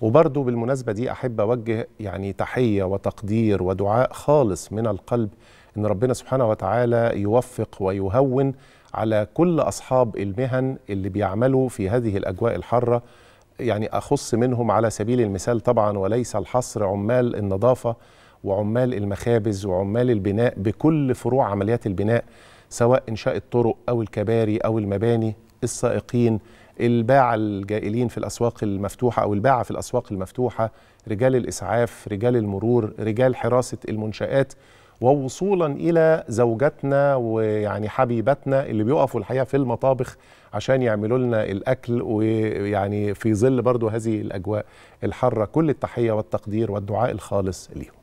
وبرضو بالمناسبة دي أحب أوجه يعني تحية وتقدير ودعاء خالص من القلب أن ربنا سبحانه وتعالى يوفق ويهون على كل أصحاب المهن اللي بيعملوا في هذه الأجواء الحارة يعني أخص منهم على سبيل المثال طبعا وليس الحصر عمال النظافة وعمال المخابز وعمال البناء بكل فروع عمليات البناء سواء إنشاء الطرق أو الكباري أو المباني السائقين الباعة الجائلين في الأسواق المفتوحة أو الباعة في الأسواق المفتوحة رجال الإسعاف رجال المرور رجال حراسة المنشآت ووصولا إلى زوجاتنا ويعني حبيباتنا اللي بيقفوا الحقيقة في المطابخ عشان يعملوا لنا الأكل ويعني في ظل برضو هذه الأجواء الحارة كل التحية والتقدير والدعاء الخالص ليهم